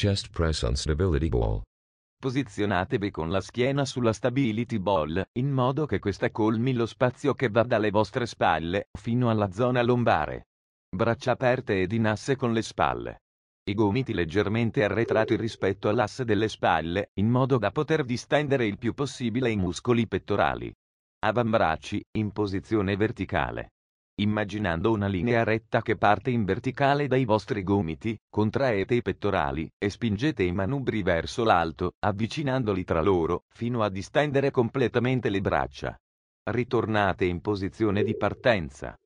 Chest press on stability ball. Posizionatevi con la schiena sulla stability ball, in modo che questa colmi lo spazio che va dalle vostre spalle fino alla zona lombare. Braccia aperte ed in asse con le spalle. I gomiti leggermente arretrati rispetto all'asse delle spalle, in modo da poter distendere il più possibile i muscoli pettorali. Avambracci, in posizione verticale. Immaginando una linea retta che parte in verticale dai vostri gomiti, contraete i pettorali e spingete i manubri verso l'alto, avvicinandoli tra loro, fino a distendere completamente le braccia. Ritornate in posizione di partenza.